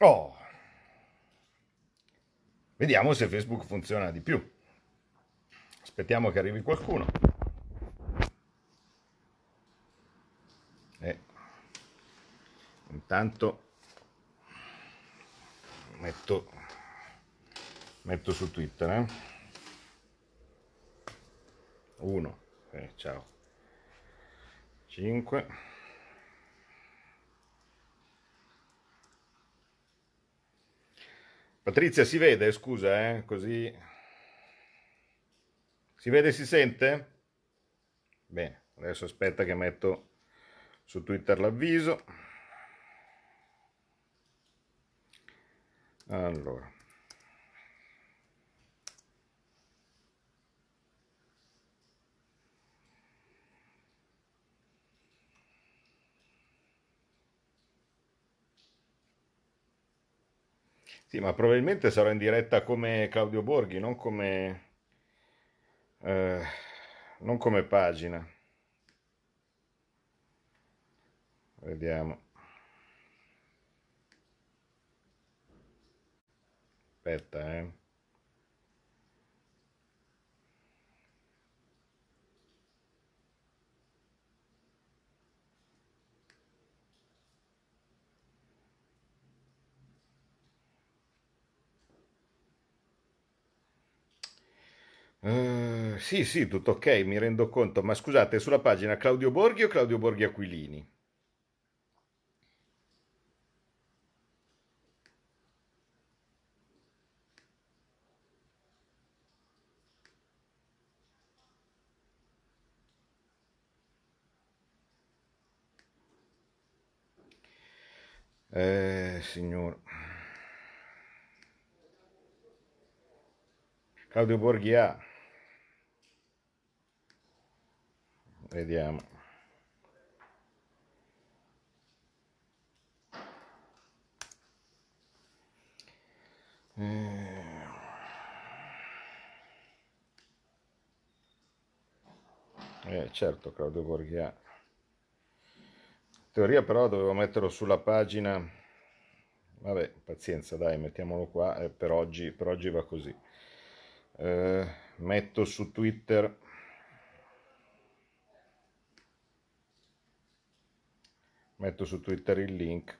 Oh. Vediamo se Facebook funziona di più. Aspettiamo che arrivi qualcuno. E eh. intanto metto, metto su Twitter. Eh? Uno, eh, ciao. Cinque. Patrizia si vede, scusa, eh, così. Si vede e si sente? Bene, adesso aspetta che metto su Twitter l'avviso. Allora. Sì, ma probabilmente sarò in diretta come Claudio Borghi, non come, eh, non come pagina. Vediamo. Aspetta, eh. Uh, sì, sì, tutto ok, mi rendo conto, ma scusate, sulla pagina Claudio Borghi o Claudio Borghi Aquilini? Eh, signor. Claudio Borghi ha vediamo eh, eh. certo Claudio Borghia in teoria però dovevo metterlo sulla pagina vabbè pazienza dai mettiamolo qua eh, per, oggi, per oggi va così eh, metto su Twitter metto su Twitter il link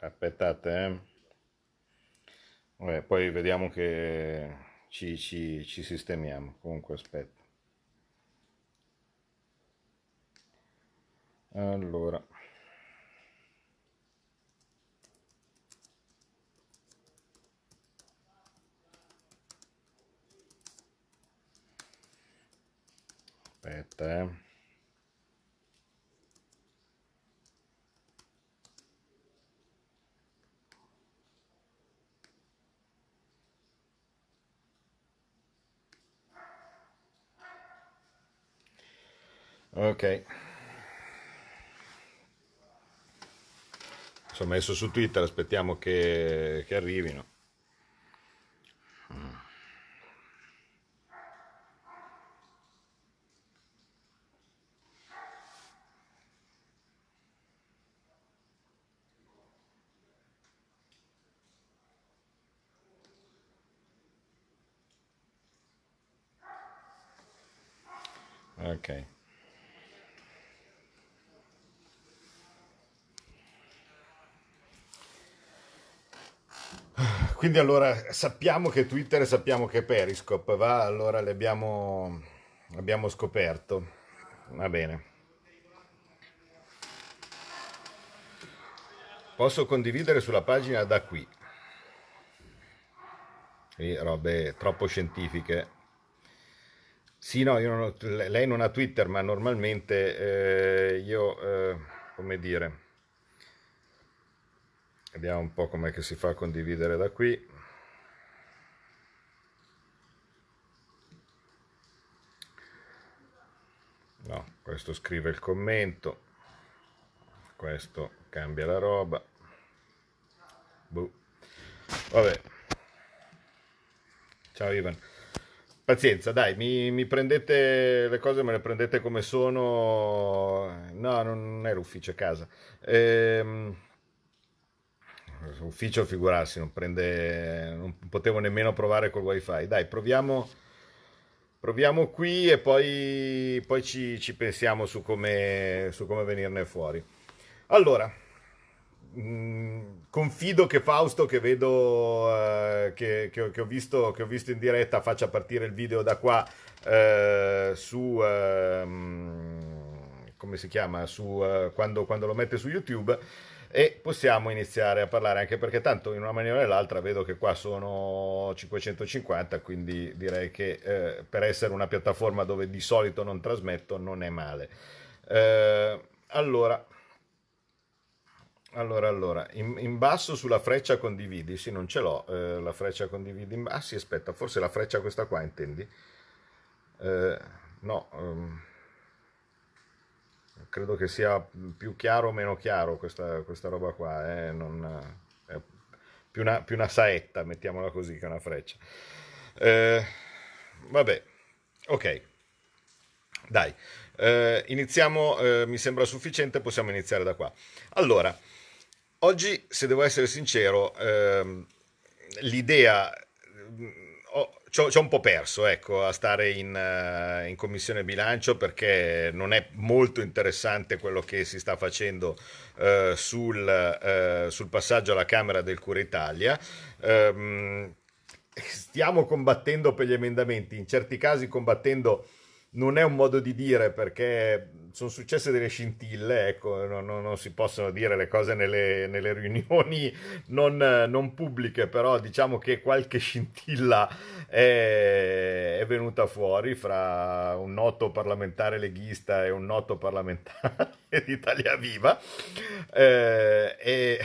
aspettate eh. Vabbè, poi vediamo che ci, ci, ci sistemiamo comunque aspetta allora aspetta eh. ok sono messo su twitter aspettiamo che, che arrivino mm. Ok. Quindi allora sappiamo che Twitter e sappiamo che Periscope va, allora l'abbiamo abbiamo scoperto. Va bene. Posso condividere sulla pagina da qui. E robe troppo scientifiche. Sì, no, non ho, lei non ha Twitter, ma normalmente eh, io, eh, come dire, vediamo un po' com'è che si fa a condividere da qui. No, questo scrive il commento, questo cambia la roba. Buh. Vabbè. Ciao Ivan. Pazienza, dai, mi, mi, prendete le cose, me le prendete come sono. No, non era ufficio, è casa. Ehm, ufficio, figurarsi, non prende. Non potevo nemmeno provare col wifi. Dai, proviamo, proviamo qui e poi, poi ci, ci pensiamo su come, su come venirne fuori. Allora, Mm, confido che Fausto, che vedo eh, che, che, che, ho visto, che, ho visto, in diretta, faccia partire il video da qua eh, su. Eh, come si chiama? Su, eh, quando, quando, lo mette su YouTube. E possiamo iniziare a parlare anche perché tanto in una maniera o nell'altra vedo che qua sono 550, quindi direi che eh, per essere una piattaforma dove di solito non trasmetto non è male. Eh, allora, allora, allora, in, in, basso sulla freccia condividi, sì, non ce l'ho, eh, la freccia condividi in basso, ah, sì, aspetta, forse la freccia questa qua intendi? Eh, no, ehm, credo che sia più chiaro o meno chiaro questa, questa roba qua, eh, non, è più una, più una, saetta, mettiamola così, che una freccia. Eh, vabbè, ok, dai, eh, iniziamo, eh, mi sembra sufficiente, possiamo iniziare da qua. Allora, Oggi, se devo essere sincero, ehm, l'idea mm, ci ho un po' perso ecco, a stare in, uh, in, commissione bilancio perché non è molto interessante quello che si sta facendo uh, sul, uh, sul, passaggio alla Camera del Cura Italia. Um, stiamo combattendo per gli emendamenti, in certi casi combattendo non è un modo di dire perché sono successe delle scintille, ecco, non, non, non si possono dire le cose nelle, nelle riunioni non, non, pubbliche, però diciamo che qualche scintilla è, è, venuta fuori fra un noto parlamentare leghista e un noto parlamentare di Italia Viva. Eh, e,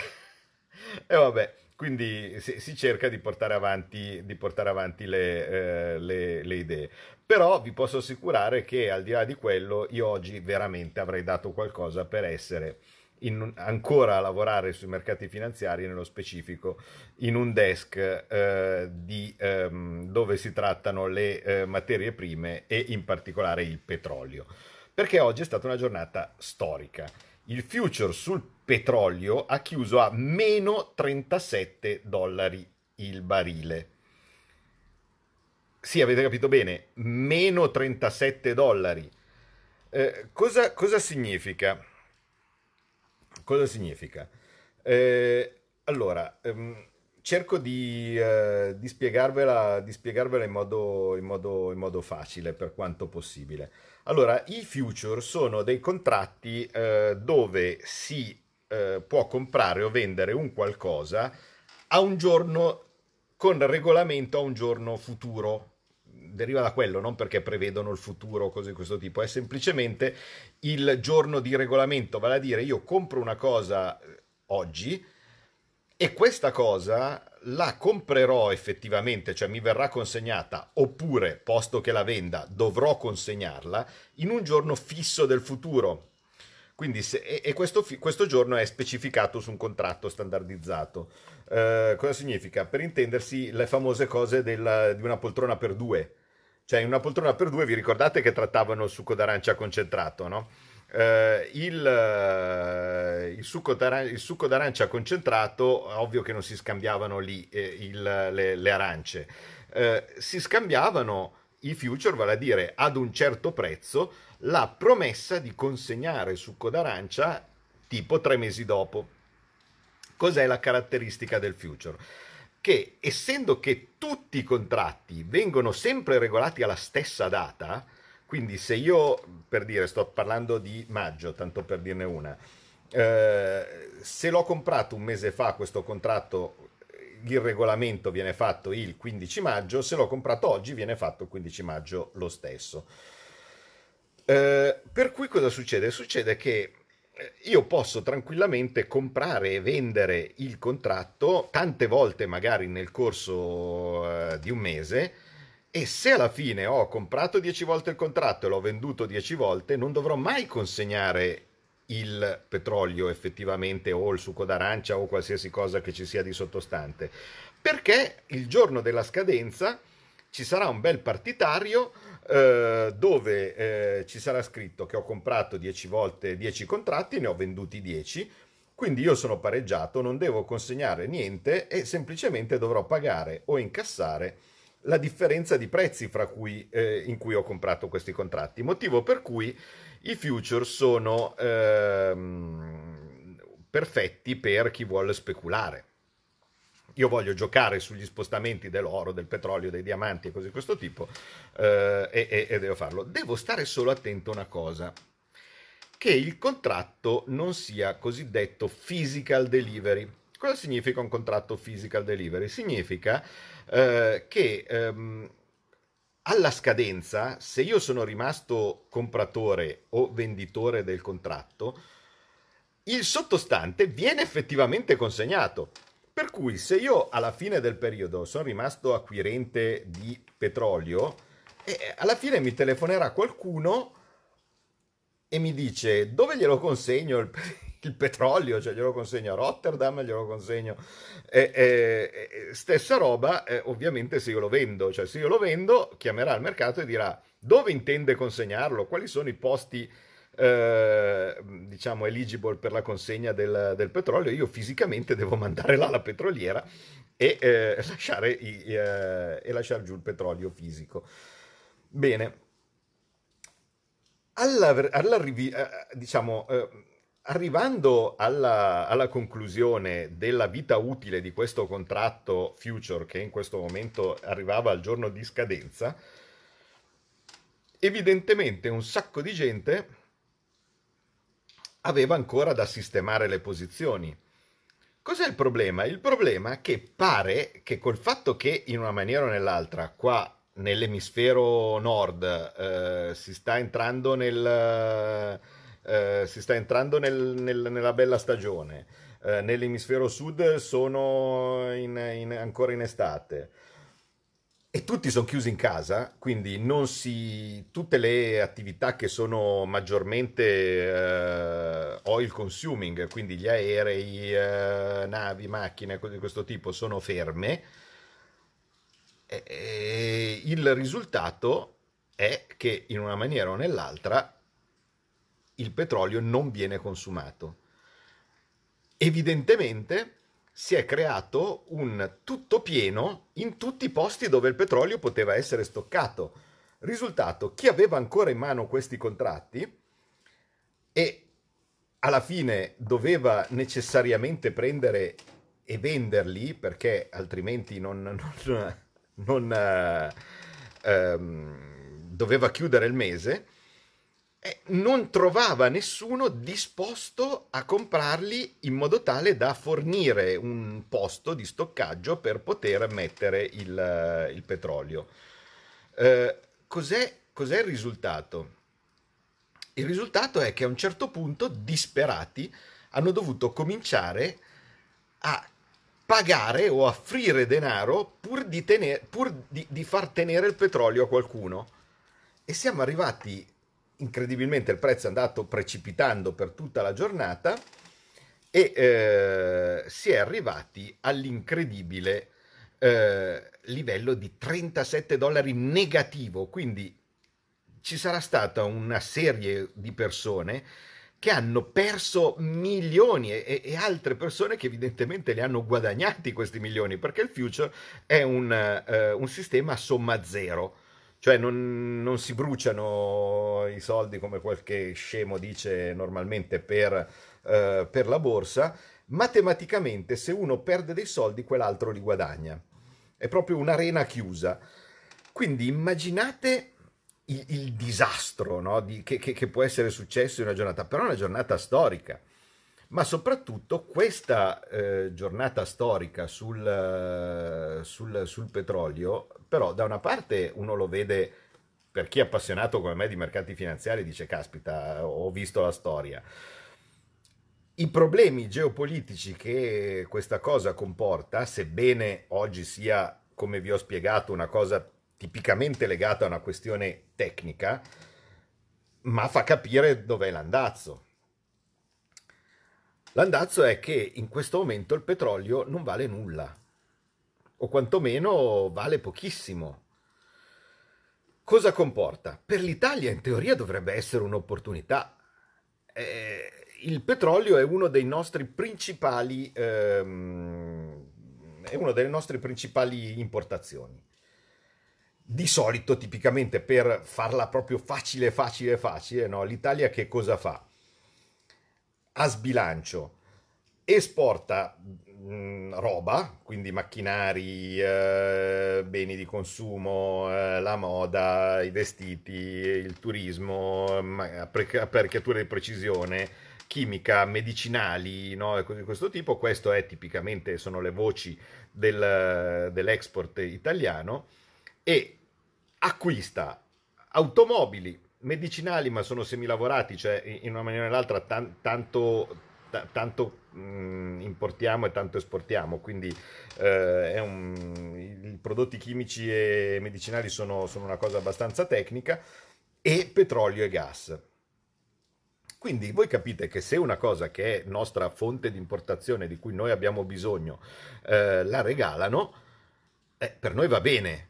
e vabbè, quindi si, si, cerca di portare avanti, di portare avanti le, eh, le, le, idee però vi posso assicurare che al di là di quello io oggi veramente avrei dato qualcosa per essere in, ancora a lavorare sui mercati finanziari, nello specifico in un desk eh, di, ehm, dove si trattano le eh, materie prime e in particolare il petrolio. Perché oggi è stata una giornata storica. Il future sul petrolio ha chiuso a meno 37 dollari il barile sì, avete capito bene, meno 37 dollari. Eh, cosa, cosa, significa? Cosa significa? Eh, allora, ehm, cerco di, eh, di, spiegarvela, di spiegarvela in, modo, in, modo, in modo, facile per quanto possibile. Allora, i future sono dei contratti eh, dove si eh, può comprare o vendere un qualcosa a un giorno con regolamento a un giorno futuro, deriva da quello, non perché prevedono il futuro o cose di questo tipo, è semplicemente il giorno di regolamento, vale a dire io compro una cosa eh, oggi e questa cosa la comprerò effettivamente, cioè mi verrà consegnata, oppure, posto che la venda, dovrò consegnarla in un giorno fisso del futuro. Quindi se, e, questo, questo, giorno è specificato su un contratto standardizzato. Eh, cosa significa? Per intendersi le famose cose della, di una poltrona per due cioè, in una poltrona per due vi ricordate che trattavano il succo d'arancia concentrato, no? Uh, il, eh, il, succo il, succo d'arancia concentrato, ovvio che non si scambiavano lì eh, il, le, le, arance, uh, si scambiavano i future, vale a dire ad un certo prezzo, la promessa di consegnare succo d'arancia tipo tre mesi dopo. Cos'è la caratteristica del future? che essendo che tutti i contratti vengono sempre regolati alla stessa data, quindi se io, per dire, sto parlando di maggio, tanto per dirne una, eh, se l'ho comprato un mese fa questo contratto, il regolamento viene fatto il 15 maggio, se l'ho comprato oggi viene fatto il 15 maggio lo stesso. Eh, per cui cosa succede? Succede che eh, io posso tranquillamente comprare e vendere il contratto tante volte magari nel corso eh, di un mese e se alla fine ho comprato 10 volte il contratto e l'ho venduto 10 volte non dovrò mai consegnare il petrolio effettivamente o il succo d'arancia o qualsiasi cosa che ci sia di sottostante perché il giorno della scadenza ci sarà un bel partitario eh, dove eh, ci sarà scritto che ho comprato 10 volte 10 contratti, ne ho venduti 10, quindi io sono pareggiato, non devo consegnare niente e semplicemente dovrò pagare o incassare la differenza di prezzi fra cui, eh, in cui ho comprato questi contratti, motivo per cui i future sono ehm, perfetti per chi vuole speculare io voglio giocare sugli spostamenti dell'oro, del petrolio, dei diamanti e cose di questo tipo, eh, e, e devo farlo. Devo stare solo attento a una cosa, che il contratto non sia cosiddetto physical delivery. Cosa significa un contratto physical delivery? Significa eh, che ehm, alla scadenza, se io sono rimasto compratore o venditore del contratto, il sottostante viene effettivamente consegnato. Per cui se io alla fine del periodo sono rimasto acquirente di petrolio, e alla fine mi telefonerà qualcuno e mi dice dove glielo consegno il, il petrolio, cioè glielo consegno a Rotterdam, glielo consegno... Eh, eh, stessa roba ovviamente se io lo vendo, cioè se io lo vendo chiamerà il mercato e dirà dove intende consegnarlo, quali sono i posti eh, diciamo eligible per la consegna del, del, petrolio, io fisicamente devo mandare là la petroliera e, eh, lasciare, i, eh, e lasciare giù il petrolio fisico. Bene, alla, alla, eh, diciamo, eh, arrivando alla, alla, conclusione della vita utile di questo contratto future che in questo momento arrivava al giorno di scadenza, evidentemente un sacco di gente aveva ancora da sistemare le posizioni. Cos'è il problema? Il problema è che pare che col fatto che in una maniera o nell'altra qua nell'emisfero nord eh, si sta entrando nel eh, si sta entrando nel, nel, nella bella stagione eh, nell'emisfero sud sono in, in, ancora in estate e tutti sono chiusi in casa, quindi non si, tutte le attività che sono maggiormente eh, oil consuming, quindi gli aerei, eh, navi, macchine, cose di questo tipo, sono ferme. E, e il risultato è che in una maniera o nell'altra il petrolio non viene consumato. Evidentemente si è creato un tutto pieno in tutti i posti dove il petrolio poteva essere stoccato. Risultato, chi aveva ancora in mano questi contratti e alla fine doveva necessariamente prendere e venderli perché altrimenti non, non, non eh, ehm, doveva chiudere il mese, eh, non trovava nessuno disposto a comprarli in modo tale da fornire un posto di stoccaggio per poter mettere il, eh, il petrolio. Eh, cos'è, cos'è, il risultato? Il risultato è che a un certo punto, disperati, hanno dovuto cominciare a pagare o offrire denaro pur di, tener, pur di, di far tenere il petrolio a qualcuno. E siamo arrivati incredibilmente il prezzo è andato precipitando per tutta la giornata e eh, si è arrivati all'incredibile eh, livello di 37 dollari negativo, quindi ci sarà stata una serie di persone che hanno perso milioni e, e, altre persone che evidentemente li hanno guadagnati questi milioni perché il future è un, eh, un sistema a somma zero cioè non, non si bruciano i soldi come qualche scemo dice normalmente per, eh, per la borsa. Matematicamente se uno perde dei soldi quell'altro li guadagna. È proprio un'arena chiusa. Quindi immaginate il, il disastro no? Di, che, che, che può essere successo in una giornata, però una giornata storica ma soprattutto questa eh, giornata storica sul, eh, sul, sul, petrolio però da una parte uno lo vede per chi è appassionato come me di mercati finanziari dice caspita, ho visto la storia. I problemi geopolitici che questa cosa comporta, sebbene oggi sia, come vi ho spiegato, una cosa tipicamente legata a una questione tecnica, ma fa capire dov'è l'andazzo. L'andazzo è che in questo momento il petrolio non vale nulla o quantomeno vale pochissimo. Cosa comporta? Per l'Italia in teoria dovrebbe essere un'opportunità. Eh, il petrolio è uno dei nostri principali, ehm, è una delle nostre principali importazioni. Di solito, tipicamente, per farla proprio facile, facile, facile, no? l'Italia che cosa fa? A sbilancio esporta mh, mm, roba, quindi macchinari, eh, beni di consumo, eh, la moda, i vestiti, il turismo, apparecchiature di precisione, chimica, medicinali, no? cose di questo tipo. Questo è tipicamente, sono le voci del, dell'export italiano e acquista automobili, medicinali ma sono semilavorati, cioè in una maniera o nell'altra tan- tanto t- tanto mh, mm, importiamo e tanto esportiamo, quindi eh, un, i prodotti chimici e medicinali sono, sono una cosa abbastanza tecnica, e petrolio e gas. Quindi voi capite che se una cosa che è nostra fonte di importazione, di cui noi abbiamo bisogno, eh, la regalano, eh, per noi va bene.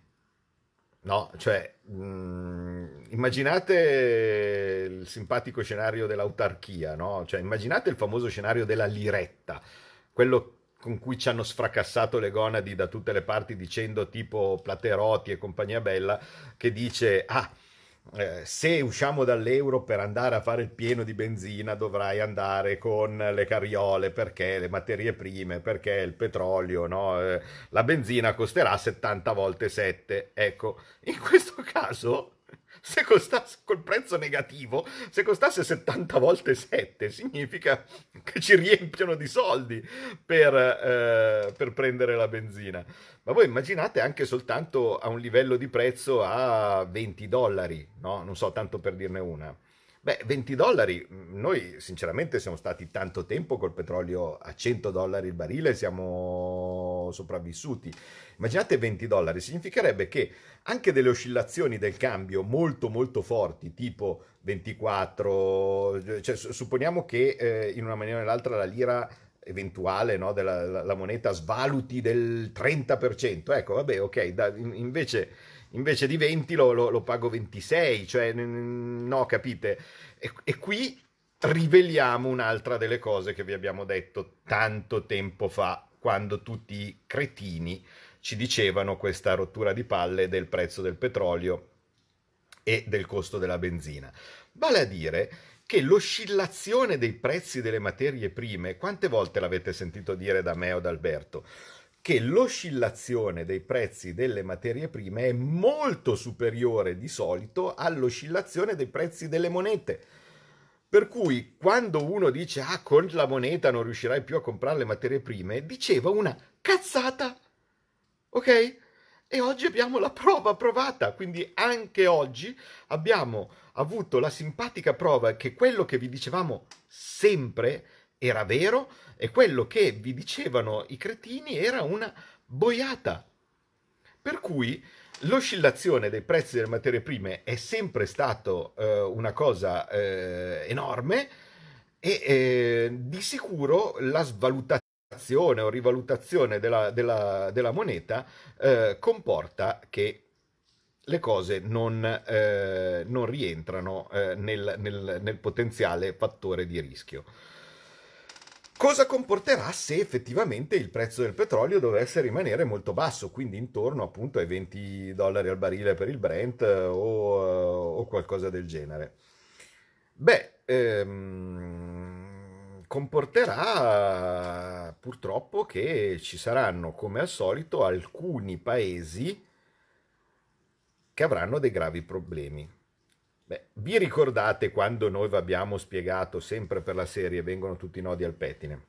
No, cioè, mh, mm, immaginate il simpatico scenario dell'autarchia, no? Cioè, immaginate il famoso scenario della liretta, quello con cui ci hanno sfracassato le gonadi da tutte le parti dicendo tipo Platerotti e compagnia bella, che dice, ah, eh, se usciamo dall'euro per andare a fare il pieno di benzina dovrai andare con le carriole perché le materie prime, perché il petrolio, no? eh, la benzina costerà 70 volte 7. Ecco, in questo caso se costasse col prezzo negativo, se costasse 70 volte 7, significa che ci riempiono di soldi per, eh, per prendere la benzina. Ma voi immaginate anche soltanto a un livello di prezzo a 20 dollari, no? Non so, tanto per dirne una. Beh, 20 dollari, mm, noi sinceramente siamo stati tanto tempo col petrolio a 100 dollari il barile, siamo sopravvissuti. Immaginate 20 dollari, significherebbe che anche delle oscillazioni del cambio molto molto forti, tipo 24, cioè, supponiamo che eh, in una maniera o nell'altra la lira eventuale no, della la, la moneta svaluti del 30%. Ecco, vabbè, ok, da, invece, invece, di 20 lo, lo, lo, pago 26, cioè no, capite? E, e qui riveliamo un'altra delle cose che vi abbiamo detto tanto tempo fa, quando tutti i cretini ci dicevano questa rottura di palle del prezzo del petrolio e del costo della benzina. Vale a dire che l'oscillazione dei prezzi delle materie prime, quante volte l'avete sentito dire da me o da Alberto? Che l'oscillazione dei prezzi delle materie prime è molto superiore di solito all'oscillazione dei prezzi delle monete. Per cui quando uno dice ah con la moneta non riuscirai più a comprare le materie prime, diceva una cazzata. Ok? E oggi abbiamo la prova provata, quindi anche oggi abbiamo avuto la simpatica prova che quello che vi dicevamo sempre era vero e quello che vi dicevano i cretini era una boiata. Per cui l'oscillazione dei prezzi delle materie prime è sempre stata eh, una cosa eh, enorme e eh, di sicuro la svalutazione devaluazione o rivalutazione della, della, della moneta eh, comporta che le cose non, eh, non rientrano eh, nel, nel, nel, potenziale fattore di rischio. Cosa comporterà se effettivamente il prezzo del petrolio dovesse rimanere molto basso, quindi intorno appunto ai 20 dollari al barile per il Brent eh, o, eh, o qualcosa del genere? Beh, ehm, comporterà purtroppo che ci saranno come al solito alcuni paesi che avranno dei gravi problemi. Beh, vi ricordate quando noi vi abbiamo spiegato sempre per la serie vengono tutti i nodi al pettine?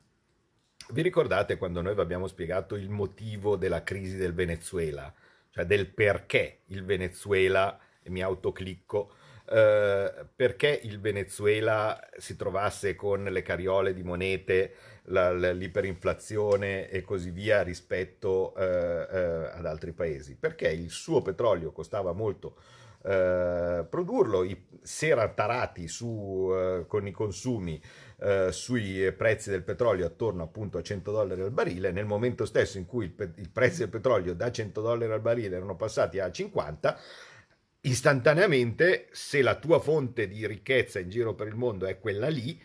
Vi ricordate quando noi vi abbiamo spiegato il motivo della crisi del Venezuela, cioè del perché il Venezuela, e mi autoclicco, eh, perché il Venezuela si trovasse con le cariole di monete la, la, l'iperinflazione e così via rispetto eh, eh, ad altri paesi, perché il suo petrolio costava molto eh, produrlo, I, si era tarati su, eh, con i consumi eh, sui prezzi del petrolio attorno appunto a 100 dollari al barile, nel momento stesso in cui il, pe- il prezzo del petrolio da 100 dollari al barile erano passati a 50, istantaneamente se la tua fonte di ricchezza in giro per il mondo è quella lì,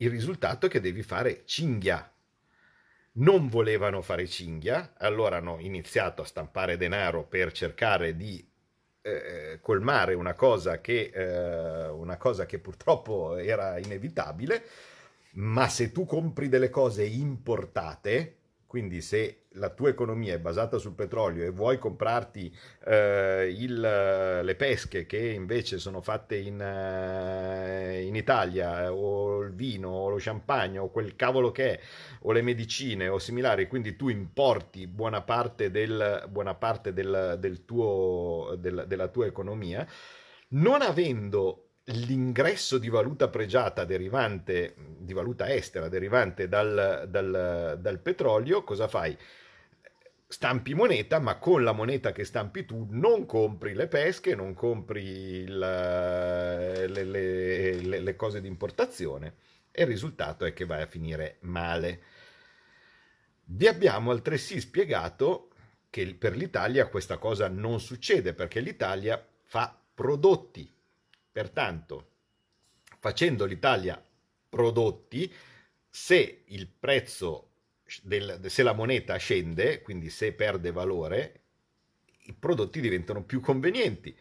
il risultato è che devi fare cinghia. Non volevano fare cinghia, allora hanno iniziato a stampare denaro per cercare di eh, eh colmare una cosa, che, eh, una cosa che purtroppo era inevitabile, ma se tu compri delle cose importate, quindi se la tua economia è basata sul petrolio e vuoi comprarti eh, il, le pesche che invece sono fatte in, eh, in, Italia o il vino o lo champagne o quel cavolo che è o le medicine o similari, quindi tu importi buona parte, del, buona parte del, del tuo, della tua economia, non avendo l'ingresso di valuta pregiata derivante, di valuta estera derivante dal, dal, dal petrolio, cosa fai? stampi moneta, ma con la moneta che stampi tu non compri le pesche, non compri il, eh, le, le, le, le, cose di importazione e il risultato è che vai a finire male. Vi abbiamo altresì spiegato che per l'Italia questa cosa non succede perché l'Italia fa prodotti, pertanto facendo l'Italia prodotti, se il prezzo del, se la moneta scende, quindi se perde valore, i prodotti diventano più convenienti.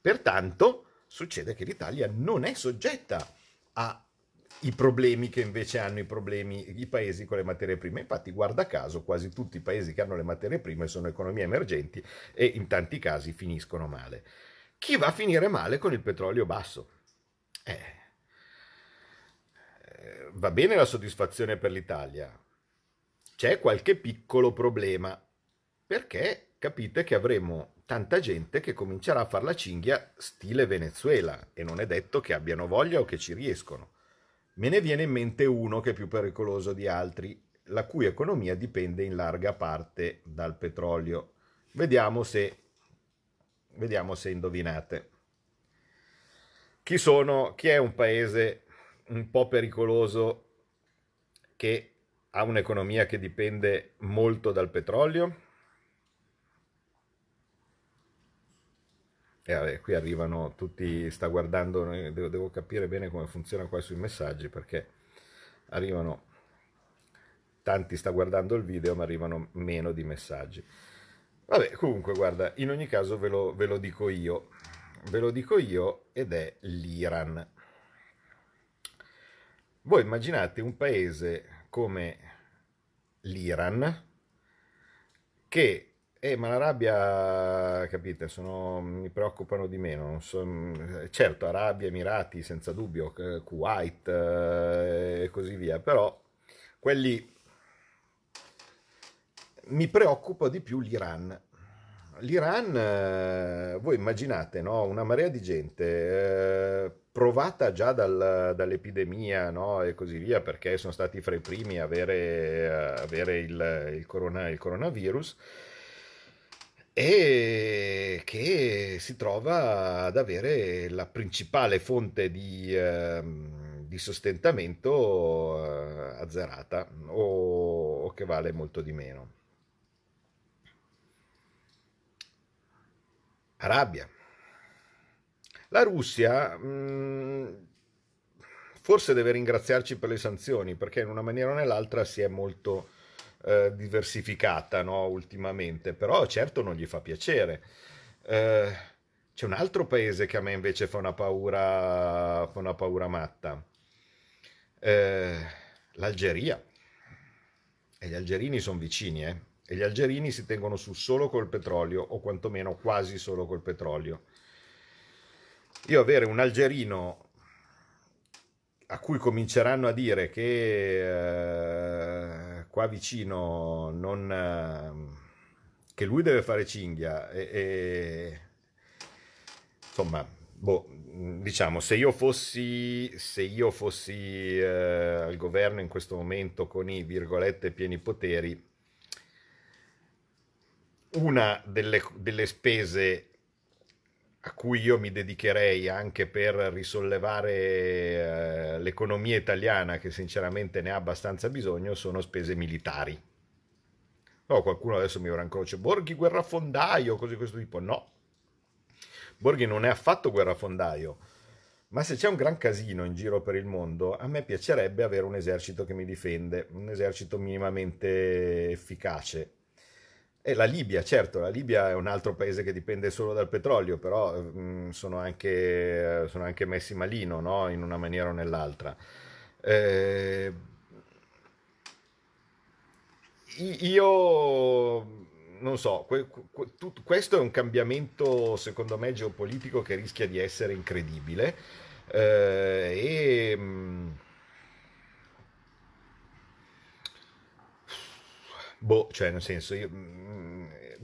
Pertanto succede che l'Italia non è soggetta ai problemi che invece hanno i, problemi, i paesi con le materie prime. Infatti, guarda caso, quasi tutti i paesi che hanno le materie prime sono economie emergenti e in tanti casi finiscono male. Chi va a finire male con il petrolio basso? Eh, eh va bene la soddisfazione per l'Italia, c'è qualche piccolo problema, perché capite che avremo tanta gente che comincerà a fare la cinghia stile Venezuela e non è detto che abbiano voglia o che ci riescono. Me ne viene in mente uno che è più pericoloso di altri, la cui economia dipende in larga parte dal petrolio. Vediamo se, vediamo se indovinate. Chi, sono, chi è un paese un po' pericoloso che ha un'economia che dipende molto dal petrolio? E vabbè, qui arrivano tutti, sta guardando, devo, devo capire bene come funziona qua sui messaggi perché arrivano, tanti sta guardando il video ma arrivano meno di messaggi. Vabbè, comunque guarda, in ogni caso ve lo, ve lo dico io, ve lo dico io ed è l'Iran. Voi immaginate un paese come l'Iran, che eh, ma l'Arabia, capite, sono, mi preoccupano di meno. So, eh, certo, Arabia, Emirati, senza dubbio, eh, Kuwait eh, e così via, però quelli mi preoccupa di più l'Iran l'Iran, eh, voi immaginate, no? una marea di gente eh, provata già dal, dall'epidemia no? e così via, perché sono stati fra i primi a avere, a eh, avere il, il, corona, il coronavirus e che si trova ad avere la principale fonte di, eh, di sostentamento eh, azzerata o, o, che vale molto di meno. Arabia. La Russia mh, mm, forse deve ringraziarci per le sanzioni perché in una maniera o nell'altra si è molto eh, diversificata no, ultimamente, però certo non gli fa piacere. Eh, c'è un altro paese che a me invece fa una paura, fa una paura matta, eh, l'Algeria. E gli algerini sono vicini, eh e gli algerini si tengono su solo col petrolio o quantomeno quasi solo col petrolio. Io avere un algerino a cui cominceranno a dire che eh, qua vicino non, eh, che lui deve fare cinghia e, e insomma boh, diciamo se io fossi, se io fossi eh, al governo in questo momento con i virgolette pieni poteri una delle, delle spese a cui io mi dedicherei anche per risollevare eh, l'economia italiana, che sinceramente ne ha abbastanza bisogno, sono spese militari. No, oh, qualcuno adesso mi avrà in croce, Borghi guerrafondaio, così questo tipo. No, Borghi non è affatto guerrafondaio, ma se c'è un gran casino in giro per il mondo, a me piacerebbe avere un esercito che mi difende, un esercito minimamente efficace e la Libia, certo, la Libia è un altro paese che dipende solo dal petrolio, però mh, sono, anche, sono, anche, messi malino, no? in una maniera o nell'altra. Eh, io non so, que, que, tutto, questo è un cambiamento secondo me geopolitico che rischia di essere incredibile eh, e mh, boh, cioè nel senso io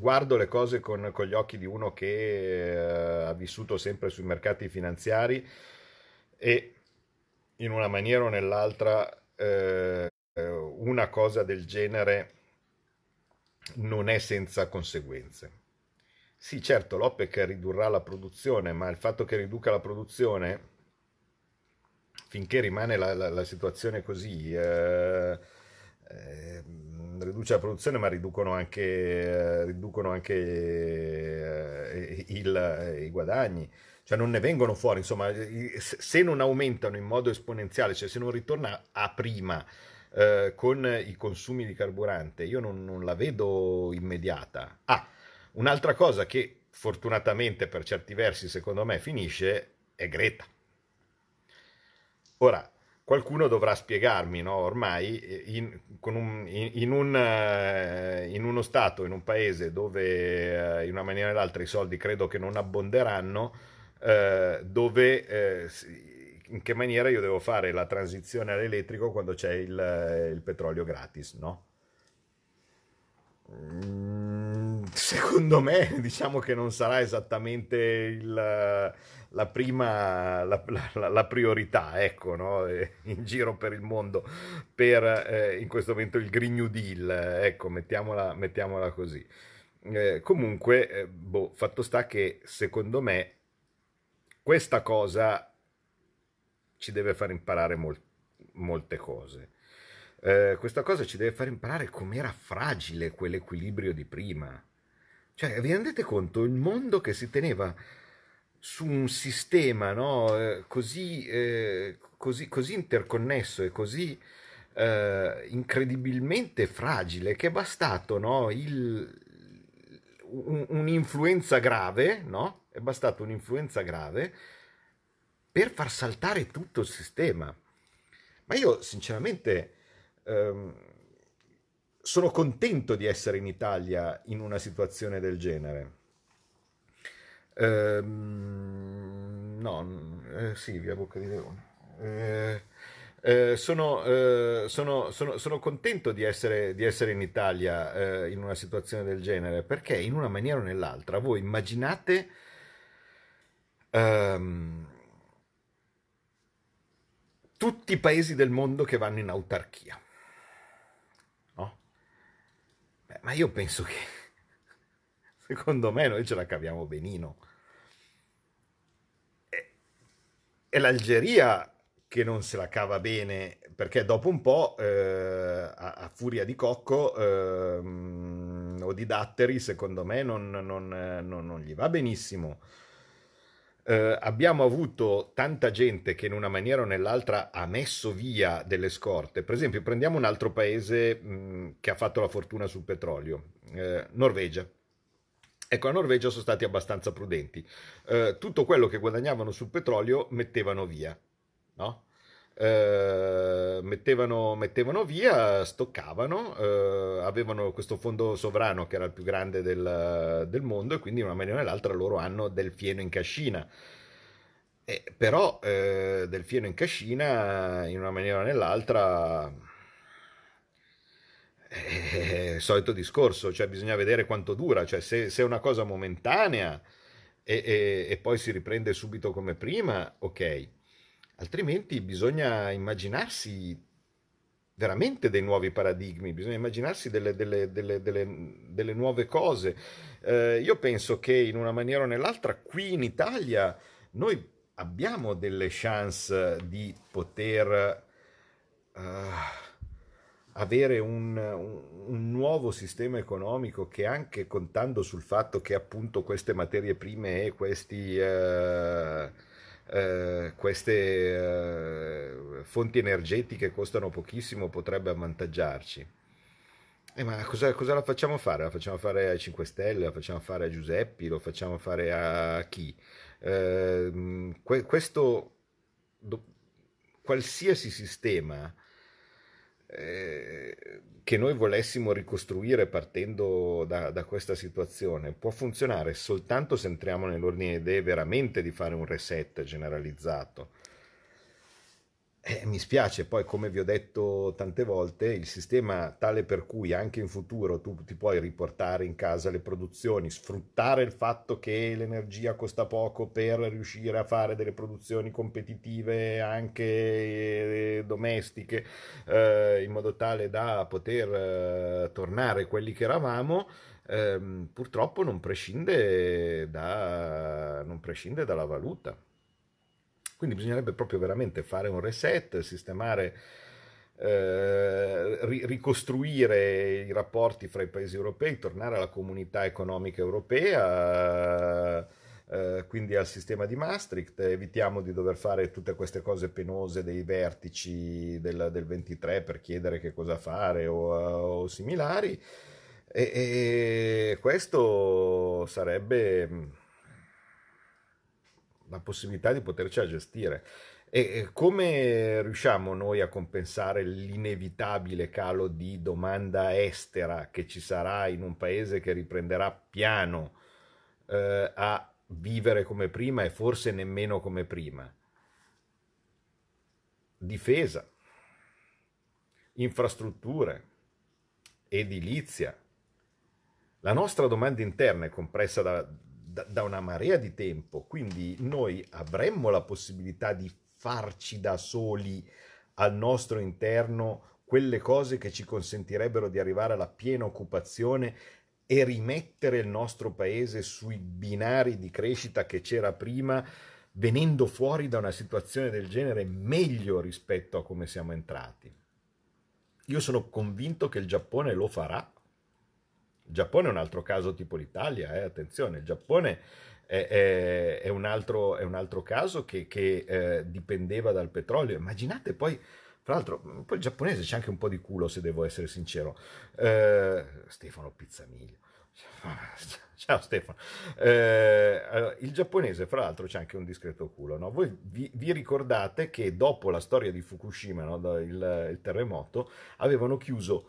guardo le cose con, con, gli occhi di uno che eh, ha vissuto sempre sui mercati finanziari e in una maniera o nell'altra eh, una cosa del genere non è senza conseguenze. Sì, certo, l'OPEC ridurrà la produzione, ma il fatto che riduca la produzione, finché rimane la, la, la situazione così, eh, Ehm, riduce la produzione ma riducono anche, eh, riducono anche eh, il, eh, i guadagni, cioè non ne vengono fuori, insomma se non aumentano in modo esponenziale, cioè se non ritorna a prima con i consumi di carburante, io non, non la vedo immediata. Ah, un'altra cosa che fortunatamente per certi versi secondo me finisce è Greta. Ora, qualcuno dovrà spiegarmi, no? ormai eh, in, un, in, in, un, eh, in, uno Stato, in un paese dove eh, in una maniera o l'altra i soldi credo che non abbonderanno, eh, dove eh, in che maniera io devo fare la transizione all'elettrico quando c'è il, il petrolio gratis, no? Mm Secondo me, diciamo che non sarà esattamente il, la prima, la, la, la priorità, ecco, no? Eh, in giro per il mondo, per eh, in questo momento il Green New Deal, ecco, mettiamola, mettiamola così. Eh, comunque, eh, boh, fatto sta che secondo me questa cosa ci deve far imparare mol- molte cose. Eh, questa cosa ci deve far imparare com'era fragile quell'equilibrio di prima. Cioè, vi rendete conto il mondo che si teneva su un sistema no, eh, così, eh, così, così, interconnesso e così eh, incredibilmente fragile che è bastato no, il, un, un'influenza grave, no? È bastato un'influenza grave per far saltare tutto il sistema. Ma io sinceramente... Ehm, sono contento di essere in Italia in una situazione del genere. Ehm, no, eh, sì, via Bocca di Leone. Eh, eh, sono, eh, sono, sono, sono, contento di essere, di essere in Italia eh, in una situazione del genere perché in una maniera o nell'altra voi immaginate ehm, tutti i paesi del mondo che vanno in autarchia. ma io penso che secondo me noi ce la caviamo benino. È l'Algeria che non se la cava bene, perché dopo un po', eh, a, a, furia di cocco eh, o di datteri, secondo me non, non, non, non gli va benissimo eh, abbiamo avuto tanta gente che in una maniera o nell'altra ha messo via delle scorte. Per esempio, prendiamo un altro paese mh, mm, che ha fatto la fortuna sul petrolio, eh, Norvegia. Ecco, a Norvegia sono stati abbastanza prudenti. Eh, tutto quello che guadagnavano sul petrolio mettevano via, no? eh, mettevano, mettevano, via, stoccavano, eh, avevano questo fondo sovrano che era il più grande del, del mondo e quindi in una maniera o nell'altra loro hanno del fieno in cascina. Eh, però eh, del fieno in cascina in una maniera o nell'altra eh, è eh, solito discorso, cioè bisogna vedere quanto dura, cioè se, se è una cosa momentanea e, e, e poi si riprende subito come prima, ok. Altrimenti bisogna immaginarsi veramente dei nuovi paradigmi, bisogna immaginarsi delle, delle, delle, delle nuove cose. Eh, io penso che in una maniera o nell'altra qui in Italia noi abbiamo delle chance di poter uh, avere un, un, nuovo sistema economico che anche contando sul fatto che appunto queste materie prime e questi... Uh, eh, queste eh, fonti energetiche costano pochissimo, potrebbe avvantaggiarci. Eh, ma cosa, cosa, la facciamo fare? La facciamo fare ai 5 Stelle, la facciamo fare a Giuseppi, lo facciamo fare a chi? Eh, mm, que- questo, do- qualsiasi sistema eh, che noi volessimo ricostruire partendo da, da, questa situazione può funzionare soltanto se entriamo nell'ordine di idee veramente di fare un reset generalizzato eh, mi spiace, poi come vi ho detto tante volte, il sistema tale per cui anche in futuro tu ti puoi riportare in casa le produzioni, sfruttare il fatto che l'energia costa poco per riuscire a fare delle produzioni competitive anche eh, domestiche, eh, in modo tale da poter eh, tornare quelli che eravamo. Ehm, purtroppo non prescinde, da, non prescinde dalla valuta. Quindi bisognerebbe proprio veramente fare un reset, sistemare, eh, ri- ricostruire i rapporti fra i paesi europei, tornare alla comunità economica europea. Eh, quindi al sistema di Maastricht, evitiamo di dover fare tutte queste cose penose dei vertici del, del 23 per chiedere che cosa fare o, o similari. E, e questo sarebbe mm, la possibilità di potercela gestire. E come riusciamo noi a compensare l'inevitabile calo di domanda estera che ci sarà in un paese che riprenderà piano eh, a vivere come prima e forse nemmeno come prima? Difesa, infrastrutture, edilizia. La nostra domanda interna è compressa da, da, da una marea di tempo, quindi noi avremmo la possibilità di farci da soli al nostro interno quelle cose che ci consentirebbero di arrivare alla piena occupazione e rimettere il nostro paese sui binari di crescita che c'era prima, venendo fuori da una situazione del genere meglio rispetto a come siamo entrati. Io sono convinto che il Giappone lo farà il Giappone è un altro caso tipo l'Italia, eh? attenzione, il Giappone è, è, è, un, altro, è un, altro, caso che, che eh, dipendeva dal petrolio. Immaginate poi, fra l'altro, mm, poi il giapponese c'è anche un po' di culo se devo essere sincero. Eh, Stefano Pizzamiglio. Ciao Stefano. Eh, eh, il giapponese, fra l'altro, c'è anche un discreto culo. No? Voi vi, vi, ricordate che dopo la storia di Fukushima, no? il, il terremoto, avevano chiuso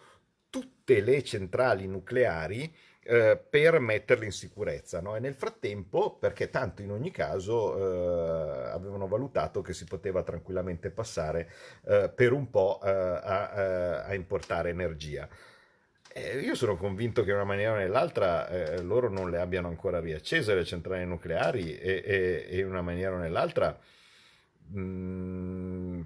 tutte le centrali nucleari eh, per metterle in sicurezza no? e nel frattempo perché tanto in ogni caso eh, avevano valutato che si poteva tranquillamente passare eh, per un po' eh, a, eh, a, importare energia eh, io sono convinto che in una maniera o nell'altra loro non le abbiano ancora riaccese le centrali nucleari e, e, e in una maniera o nell'altra mh, mm,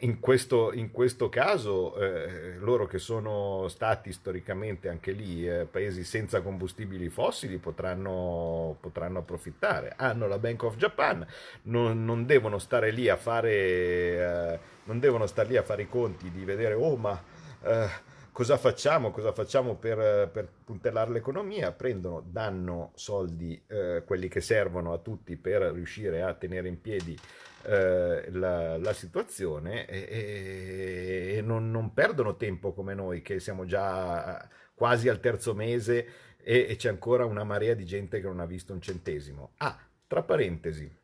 in questo, in questo caso eh, loro che sono stati storicamente anche lì eh, paesi senza combustibili fossili potranno, potranno, approfittare. Hanno la Bank of Japan, non, non devono stare lì a fare, eh, non devono stare lì a fare i conti di vedere, oh ma eh, cosa facciamo, cosa facciamo per, per, puntellare l'economia? Prendono, danno soldi, eh, quelli che servono a tutti per riuscire a tenere in piedi eh, la, la, situazione e, e non, non, perdono tempo come noi che siamo già eh, quasi al terzo mese e, e c'è ancora una marea di gente che non ha visto un centesimo. Ah, tra parentesi,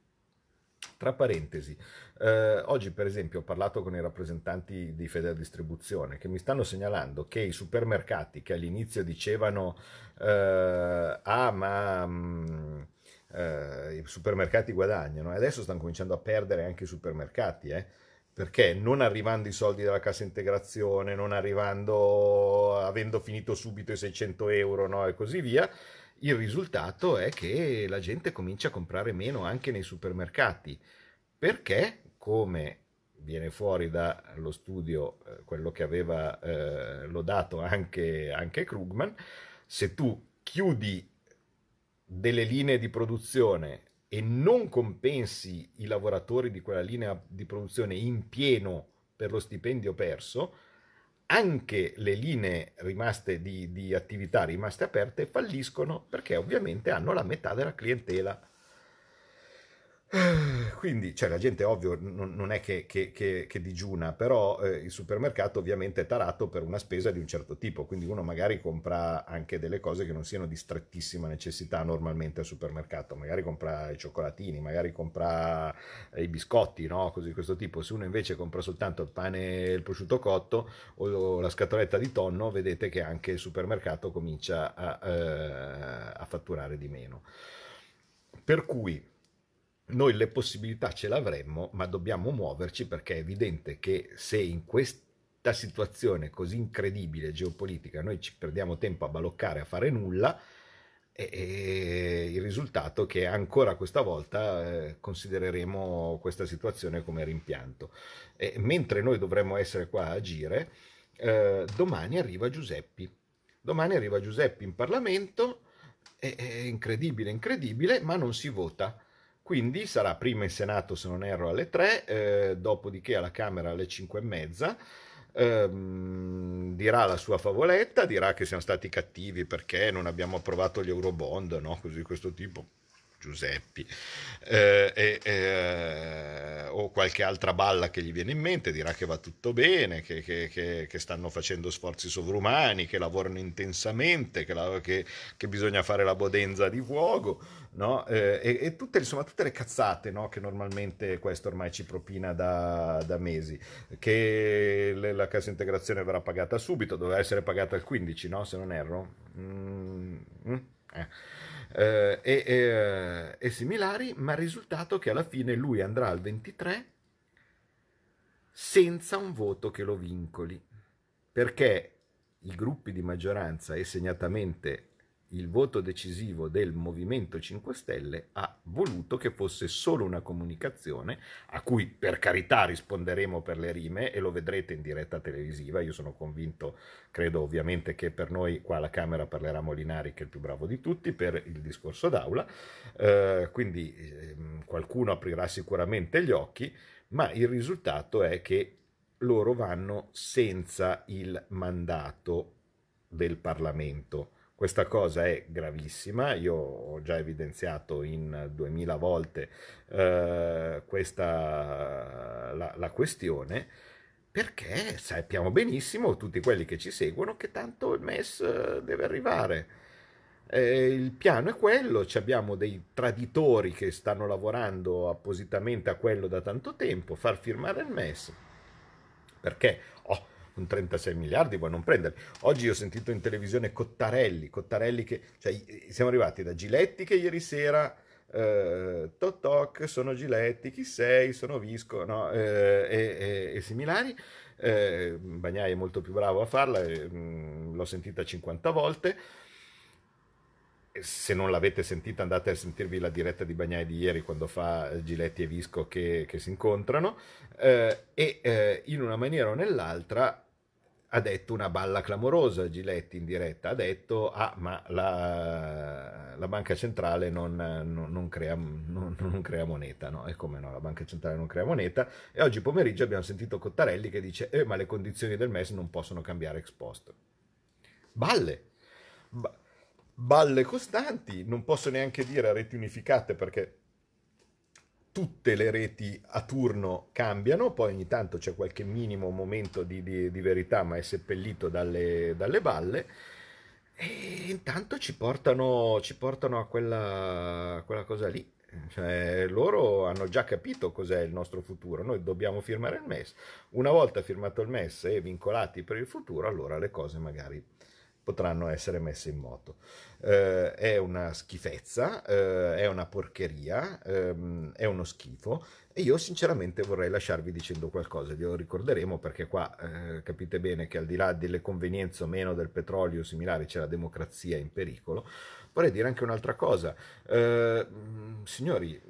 tra parentesi, eh, oggi per esempio ho parlato con i rappresentanti di Distribuzione che mi stanno segnalando che i supermercati che all'inizio dicevano eh, ah ma... Mh, mm, eh, i supermercati guadagnano e adesso stanno cominciando a perdere anche i supermercati, eh? perché non arrivando i soldi della cassa integrazione, non arrivando, avendo finito subito i 600 euro no? e così via, il risultato è che la gente comincia a comprare meno anche nei supermercati, perché come viene fuori dallo studio eh, quello che aveva eh, lodato anche, anche Krugman, se tu chiudi delle linee di produzione e non compensi i lavoratori di quella linea di produzione in pieno per lo stipendio perso, anche le linee rimaste di, di attività rimaste aperte falliscono perché ovviamente hanno la metà della clientela. Quindi, cioè, la gente ovvio non, non è che, che, che, che, digiuna, però eh, il supermercato ovviamente è tarato per una spesa di un certo tipo, quindi uno magari compra anche delle cose che non siano di strettissima necessità normalmente al supermercato, magari compra i cioccolatini, magari compra eh, i biscotti, no? cose di questo tipo. Se uno invece compra soltanto il pane e il prosciutto cotto o la scatoletta di tonno, vedete che anche il supermercato comincia a, eh, a fatturare di meno. Per cui noi le possibilità ce l'avremmo, ma dobbiamo muoverci perché è evidente che se in questa situazione così incredibile geopolitica noi ci perdiamo tempo a baloccare, a fare nulla, e, il risultato è che ancora questa volta eh, considereremo questa situazione come rimpianto. E mentre noi dovremmo essere qua a agire, eh, domani arriva Giuseppi. Domani arriva Giuseppi in Parlamento, è, è incredibile, incredibile, ma non si vota. Quindi sarà prima in Senato, se non erro, alle 3, eh, dopodiché alla Camera alle 5 e mezza. Ehm, dirà la sua favoletta, dirà che siamo stati cattivi perché non abbiamo approvato gli eurobond, no? così questo tipo Giuseppi eh, eh, eh, o qualche altra balla che gli viene in mente dirà che va tutto bene, che, che, che, che stanno facendo sforzi sovrumani, che lavorano intensamente, che, la, bisogna fare la bodenza di fuoco. No? Eh, e, e tutte, insomma, tutte, le cazzate no? che normalmente questo ormai ci propina da, da mesi, che le, la cassa integrazione verrà pagata subito, doveva essere pagata il 15, no? se non erro. Mm, mm, eh eh, e, e, eh, e, similari, ma il risultato è che alla fine lui andrà al 23 senza un voto che lo vincoli, perché i gruppi di maggioranza e segnatamente il voto decisivo del Movimento 5 Stelle ha voluto che fosse solo una comunicazione, a cui per carità risponderemo per le rime e lo vedrete in diretta televisiva. Io sono convinto, credo ovviamente che per noi qua alla Camera parlerà Molinari, che è il più bravo di tutti, per il discorso d'aula. Eh, quindi eh, qualcuno aprirà sicuramente gli occhi, ma il risultato è che loro vanno senza il mandato del Parlamento questa cosa è gravissima, io ho già evidenziato in duemila volte eh, questa, la, la questione perché sappiamo benissimo tutti quelli che ci seguono che tanto il MES eh, deve arrivare. Eh, il piano è quello, abbiamo dei traditori che stanno lavorando appositamente a quello da tanto tempo, far firmare il MES. Perché? Oh, con 36 miliardi puoi non prenderli. Oggi ho sentito in televisione Cottarelli, Cottarelli che, cioè, siamo arrivati da Giletti che ieri sera... Uh, toc toc, sono Giletti, chi sei, sono Visco, no? uh, e, e, e, similari. Uh, Bagnai è molto più bravo a farla, e, um, l'ho sentita 50 volte. Se non l'avete sentita andate a sentirvi la diretta di Bagnai di ieri quando fa Giletti e Visco che, che si incontrano e in una maniera o nell'altra ha detto una balla clamorosa Giletti in diretta, ha detto ah ma la, la banca centrale non, non, non, crea, non crea, moneta, no? E come no, la banca centrale non crea moneta e oggi pomeriggio abbiamo sentito Cottarelli che dice eh, ma le condizioni del MES non possono cambiare ex post. Balle! Ba- balle costanti, non posso neanche dire a reti unificate perché tutte le reti a turno cambiano, poi ogni tanto c'è qualche minimo momento di, di, di verità, ma è seppellito dalle, dalle balle. E intanto ci portano, ci portano a, quella, a quella, cosa lì. Cioè, loro hanno già capito cos'è il nostro futuro. Noi dobbiamo firmare il MES. Una volta firmato il MES e vincolati per il futuro, allora le cose magari potranno essere messe in moto. Eh, è una schifezza, eh, è una porcheria, ehm, è uno schifo e io sinceramente vorrei lasciarvi dicendo qualcosa, glielo ricorderemo perché qua eh, capite bene che al di là delle convenienze o meno del petrolio similari c'è la democrazia in pericolo. Vorrei dire anche un'altra cosa, eh, signori,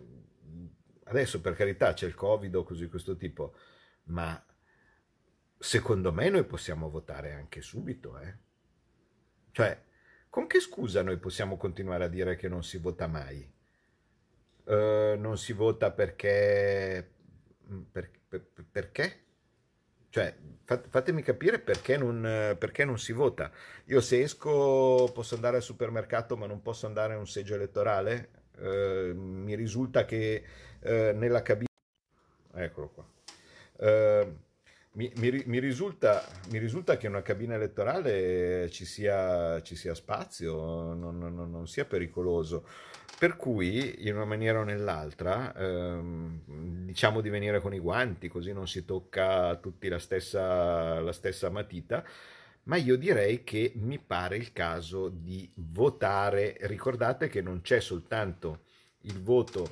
adesso per carità c'è il covid o così questo tipo, ma secondo me noi possiamo votare anche subito, eh? Cioè, con che scusa noi possiamo continuare a dire che non si vota mai? Uh, non si vota perché... Mm, per, per, perché? Cioè, fat, fatemi capire perché non, perché non, si vota. Io se esco posso andare al supermercato ma non posso andare a un seggio elettorale? Uh, mi risulta che uh, nella cabina... Eccolo qua. Mi, mi, mi, risulta, mi, risulta, che in una cabina elettorale ci sia, ci sia spazio, non, non, non, sia pericoloso. Per cui, in una maniera o nell'altra, ehm, diciamo di venire con i guanti, così non si tocca a tutti la stessa, la stessa matita. Ma io direi che mi pare il caso di votare. Ricordate che non c'è soltanto il voto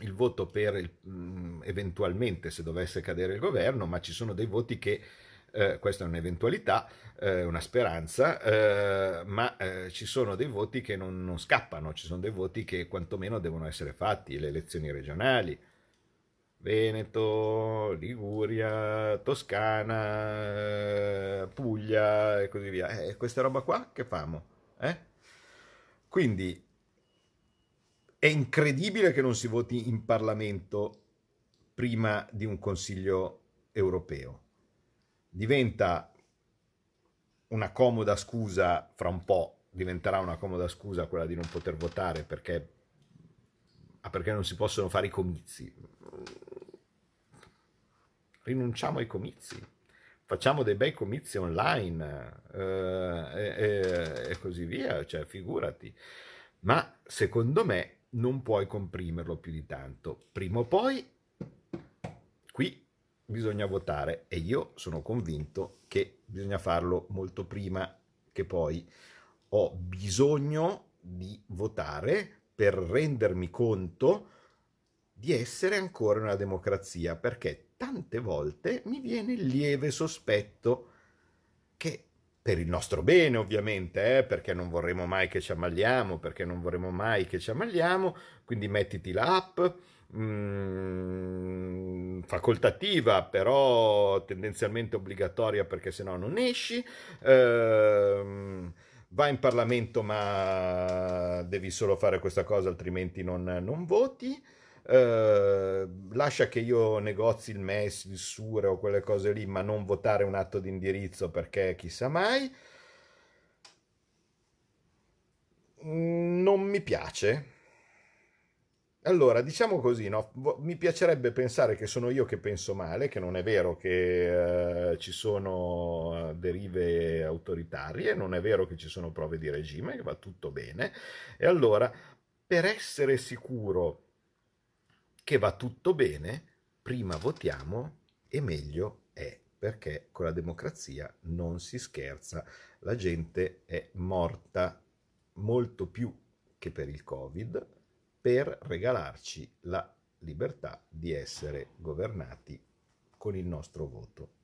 il voto per il, mm, eventualmente se dovesse cadere il governo, ma ci sono dei voti che eh, questa è un'eventualità, eh, una speranza, eh, ma eh, ci sono dei voti che non, non, scappano, ci sono dei voti che quantomeno devono essere fatti, le elezioni regionali, Veneto, Liguria, Toscana, Puglia e così via. Eh, questa roba qua che famo? Eh? Quindi è incredibile che non si voti in Parlamento prima di un Consiglio europeo. Diventa una comoda scusa fra un po', diventerà una comoda scusa quella di non poter votare perché, ah, perché non si possono fare i comizi. Rinunciamo ai comizi, facciamo dei bei comizi online eh, e, e così via, cioè figurati. Ma secondo me non puoi comprimerlo più di tanto. Prima o poi, qui bisogna votare e io sono convinto che bisogna farlo molto prima che poi. Ho bisogno di votare per rendermi conto di essere ancora una democrazia, perché tante volte mi viene il lieve sospetto che per il nostro bene ovviamente, eh, perché non vorremmo mai che ci ammaliamo, perché non vorremmo mai che ci ammaliamo, quindi mettiti l'app, mh, mm, facoltativa però tendenzialmente obbligatoria perché sennò non esci, ehm, va in Parlamento ma devi solo fare questa cosa altrimenti non, non voti, Ehm, lascia che io negozi il MES, il SURE o quelle cose lì, ma non votare un atto di indirizzo perché chissà mai. Non mi piace. Allora, diciamo così, no? mi piacerebbe pensare che sono io che penso male, che non è vero che eh, ci sono eh, derive autoritarie, non è vero che ci sono prove di regime, che va tutto bene. E allora, per essere sicuro che va tutto bene, prima votiamo e meglio è, perché con la democrazia non si scherza, la gente è morta molto più che per il Covid per regalarci la libertà di essere governati con il nostro voto.